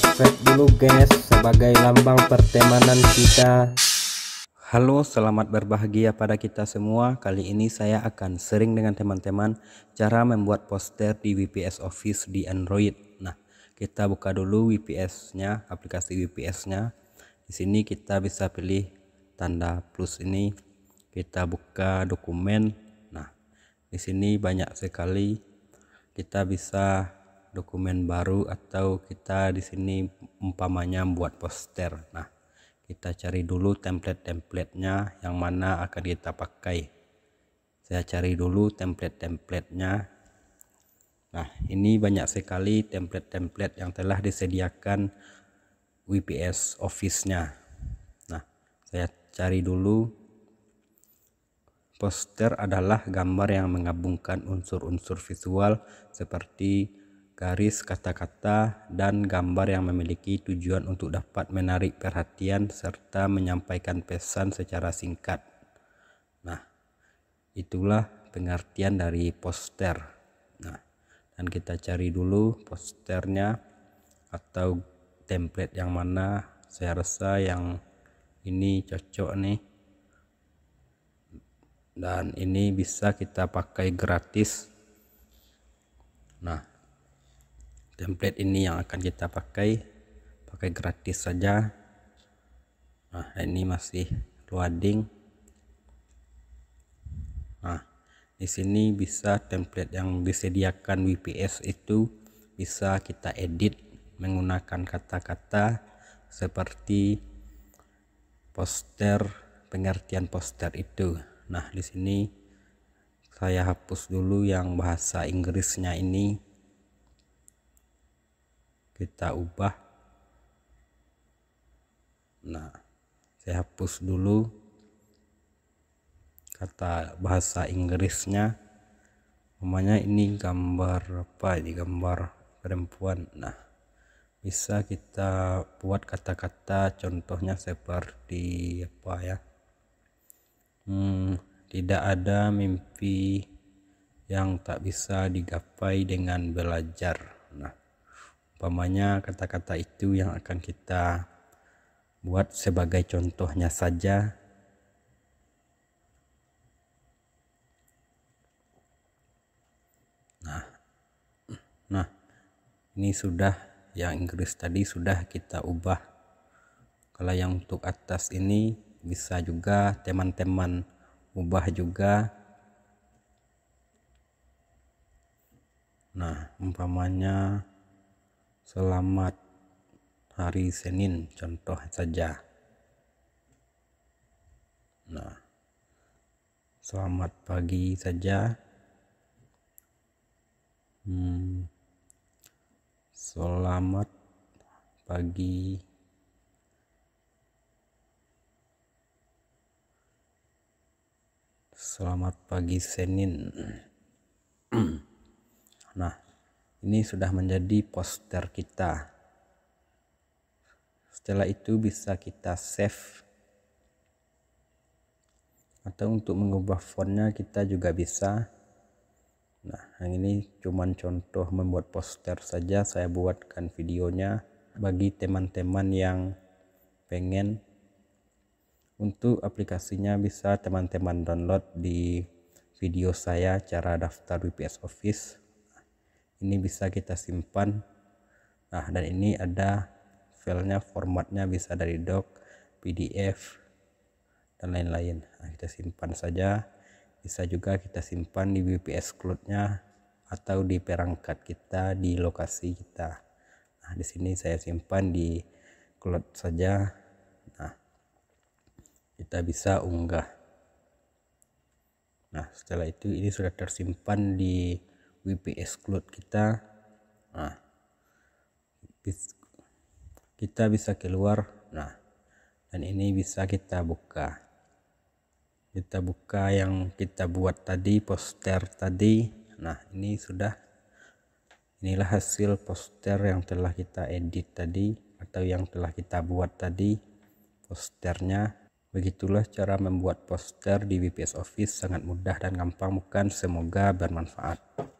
subscribe dulu guys sebagai lambang pertemanan kita Halo selamat berbahagia pada kita semua kali ini saya akan sering dengan teman-teman cara membuat poster di WPS Office di Android nah kita buka dulu WPS nya aplikasi WPS nya di sini kita bisa pilih tanda plus ini kita buka dokumen nah di sini banyak sekali kita bisa dokumen baru atau kita di sini umpamanya buat poster nah kita cari dulu template-templatenya yang mana akan kita pakai saya cari dulu template-templatenya nah ini banyak sekali template-template yang telah disediakan WPS office-nya nah saya cari dulu Poster adalah gambar yang menggabungkan unsur-unsur visual seperti garis kata-kata, dan gambar yang memiliki tujuan untuk dapat menarik perhatian serta menyampaikan pesan secara singkat. Nah, itulah pengertian dari poster. Nah, dan kita cari dulu posternya atau template yang mana saya rasa yang ini cocok nih dan ini bisa kita pakai gratis nah template ini yang akan kita pakai pakai gratis saja nah ini masih loading nah di sini bisa template yang disediakan WPS itu bisa kita edit menggunakan kata-kata seperti poster pengertian poster itu nah di sini saya hapus dulu yang bahasa Inggrisnya ini kita ubah nah saya hapus dulu kata bahasa Inggrisnya namanya ini gambar apa ini gambar perempuan nah bisa kita buat kata-kata contohnya seperti apa ya hmm, tidak ada mimpi yang tak bisa digapai dengan belajar nah umpamanya kata-kata itu yang akan kita buat sebagai contohnya saja nah nah ini sudah yang Inggris tadi sudah kita ubah kalau yang untuk atas ini bisa juga teman-teman ubah juga nah umpamanya Selamat hari Senin contoh saja. Nah, selamat pagi saja. Hmm, selamat pagi. Selamat pagi Senin. nah, ini sudah menjadi poster kita setelah itu bisa kita save atau untuk mengubah fontnya kita juga bisa nah yang ini cuman contoh membuat poster saja saya buatkan videonya bagi teman-teman yang pengen untuk aplikasinya bisa teman-teman download di video saya cara daftar WPS Office ini bisa kita simpan nah dan ini ada filenya formatnya bisa dari doc pdf dan lain-lain nah, kita simpan saja bisa juga kita simpan di BPS nya atau di perangkat kita di lokasi kita nah di sini saya simpan di cloud saja nah kita bisa unggah nah setelah itu ini sudah tersimpan di WPS Cloud kita nah kita bisa keluar nah dan ini bisa kita buka kita buka yang kita buat tadi poster tadi nah ini sudah inilah hasil poster yang telah kita edit tadi atau yang telah kita buat tadi posternya begitulah cara membuat poster di WPS Office sangat mudah dan gampang bukan semoga bermanfaat